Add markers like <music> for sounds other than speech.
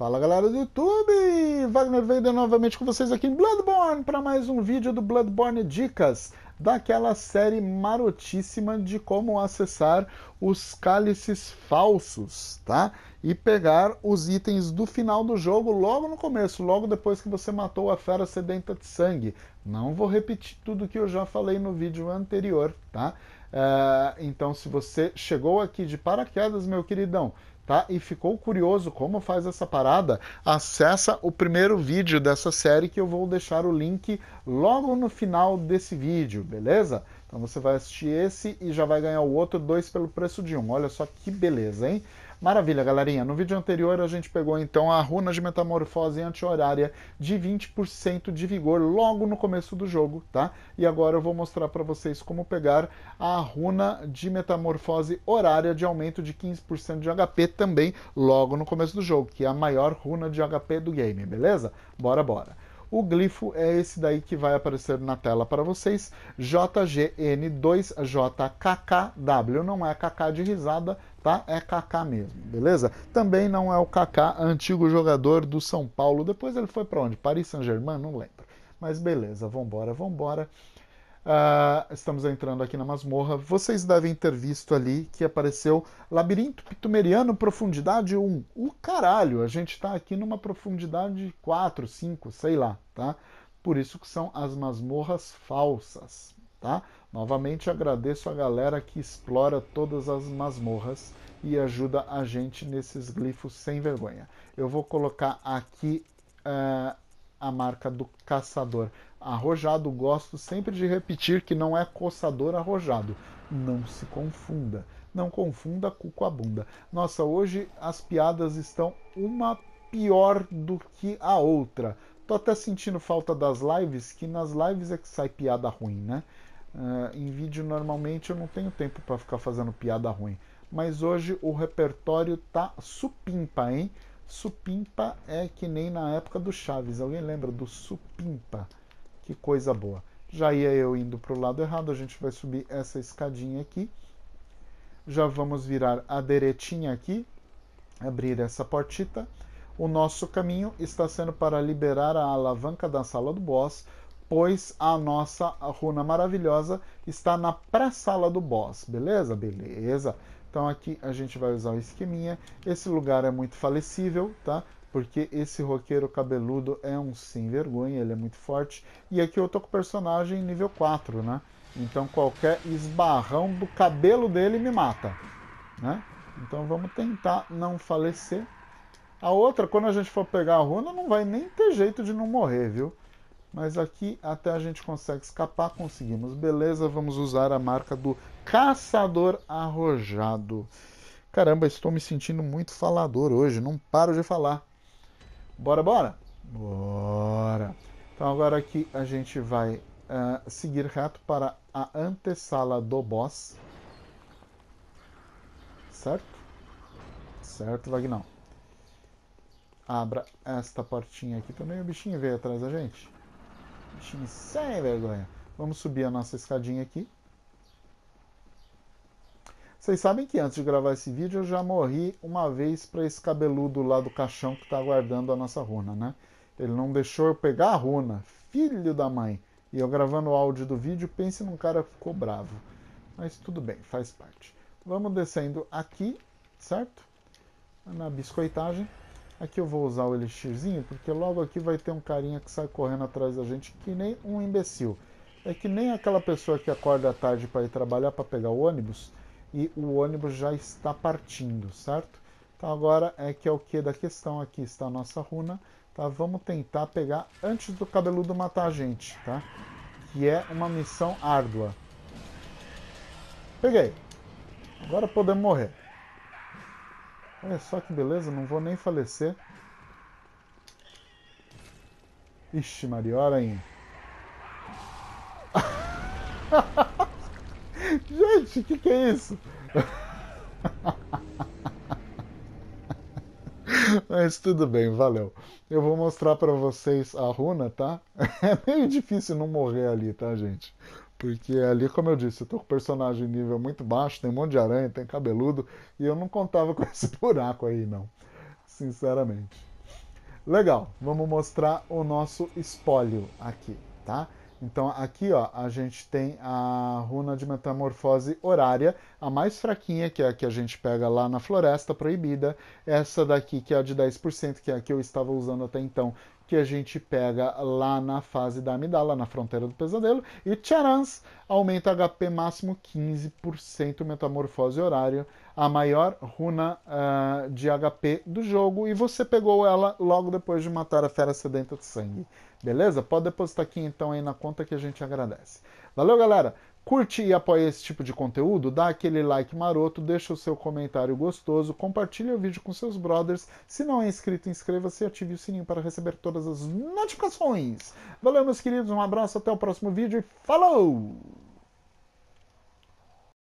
Fala galera do YouTube! Wagner Vader novamente com vocês aqui em Bloodborne para mais um vídeo do Bloodborne Dicas, daquela série marotíssima de como acessar os cálices falsos, tá? E pegar os itens do final do jogo logo no começo, logo depois que você matou a fera sedenta de sangue. Não vou repetir tudo que eu já falei no vídeo anterior, tá? Uh, então, se você chegou aqui de paraquedas, meu queridão, Tá? E ficou curioso como faz essa parada? Acessa o primeiro vídeo dessa série que eu vou deixar o link logo no final desse vídeo, beleza? Então você vai assistir esse e já vai ganhar o outro dois pelo preço de um. Olha só que beleza, hein? Maravilha, galerinha. No vídeo anterior a gente pegou então a runa de metamorfose anti-horária de 20% de vigor logo no começo do jogo, tá? E agora eu vou mostrar para vocês como pegar a runa de metamorfose horária de aumento de 15% de HP também logo no começo do jogo, que é a maior runa de HP do game, beleza? Bora, bora. O glifo é esse daí que vai aparecer na tela para vocês, JGN2JKKW, não é KK de risada, tá? É Kaká mesmo, beleza? Também não é o Kaká, antigo jogador do São Paulo. Depois ele foi para onde? Paris Saint-Germain? Não lembro. Mas beleza, vambora, vambora. Uh, estamos entrando aqui na masmorra. Vocês devem ter visto ali que apareceu Labirinto Pitumeriano, profundidade 1. O caralho, a gente está aqui numa profundidade 4, 5, sei lá, tá? Por isso que são as masmorras falsas, tá? Novamente agradeço a galera que explora todas as masmorras e ajuda a gente nesses glifos sem vergonha. Eu vou colocar aqui uh, a marca do caçador. Arrojado, gosto sempre de repetir que não é coçador arrojado. Não se confunda. Não confunda cu com a bunda. Nossa, hoje as piadas estão uma pior do que a outra. Tô até sentindo falta das lives, que nas lives é que sai piada ruim, né? Uh, em vídeo normalmente eu não tenho tempo para ficar fazendo piada ruim, mas hoje o repertório tá supimpa, hein? Supimpa é que nem na época do Chaves. Alguém lembra do supimpa? Que coisa boa. Já ia eu indo para o lado errado, a gente vai subir essa escadinha aqui. Já vamos virar a direitinha aqui, abrir essa portita. O nosso caminho está sendo para liberar a alavanca da sala do boss, pois a nossa runa maravilhosa está na pré-sala do boss, beleza? Beleza. Então aqui a gente vai usar o esqueminha. Esse lugar é muito falecível, tá? Porque esse roqueiro cabeludo é um sem vergonha, ele é muito forte. E aqui eu tô com o personagem nível 4, né? Então qualquer esbarrão do cabelo dele me mata, né? Então vamos tentar não falecer. A outra, quando a gente for pegar a runa, não vai nem ter jeito de não morrer, viu? Mas aqui até a gente consegue escapar, conseguimos. Beleza, vamos usar a marca do Caçador Arrojado. Caramba, estou me sentindo muito falador hoje, não paro de falar. Bora, bora? Bora! Então agora aqui a gente vai uh, seguir reto para a antessala do boss. Certo? Certo, Vagnão. Abra esta portinha aqui também. O bichinho veio atrás da gente. Time sem vergonha. Vamos subir a nossa escadinha aqui. Vocês sabem que antes de gravar esse vídeo eu já morri uma vez para esse cabeludo lá do caixão que está guardando a nossa runa, né? Ele não deixou eu pegar a runa, filho da mãe. E eu gravando o áudio do vídeo, pense num cara que ficou bravo. Mas tudo bem, faz parte. Vamos descendo aqui, certo? Na biscoitagem. Aqui eu vou usar o elixirzinho, porque logo aqui vai ter um carinha que sai correndo atrás da gente que nem um imbecil. É que nem aquela pessoa que acorda à tarde para ir trabalhar para pegar o ônibus e o ônibus já está partindo, certo? Então agora é que é o que da questão aqui está a nossa runa, tá? Vamos tentar pegar antes do cabeludo matar a gente, tá? Que é uma missão árdua. Peguei. Agora podemos morrer. Olha é, só que beleza, não vou nem falecer. Ixi, Mariora, hein? <laughs> Gente, o que, que é isso? <laughs> Mas tudo bem, valeu. Eu vou mostrar para vocês a runa, tá? <laughs> É meio difícil não morrer ali, tá, gente? Porque ali, como eu disse, eu tô com personagem nível muito baixo, tem um monte de aranha, tem cabeludo, e eu não contava <laughs> com esse buraco aí, não. Sinceramente. Legal, vamos mostrar o nosso espólio aqui, tá? Então aqui, ó, a gente tem a runa de metamorfose horária, a mais fraquinha, que é a que a gente pega lá na floresta proibida. Essa daqui, que é a de 10%, que é a que eu estava usando até então, que a gente pega lá na fase da amidala, na fronteira do pesadelo, e Charans aumenta HP máximo 15%, metamorfose horário, a maior runa uh, de HP do jogo, e você pegou ela logo depois de matar a fera sedenta de sangue. Beleza? Pode depositar aqui então aí na conta que a gente agradece. Valeu, galera! Curte e apoie esse tipo de conteúdo? Dá aquele like maroto, deixa o seu comentário gostoso, compartilha o vídeo com seus brothers. Se não é inscrito, inscreva-se e ative o sininho para receber todas as notificações. Valeu, meus queridos, um abraço, até o próximo vídeo e falou!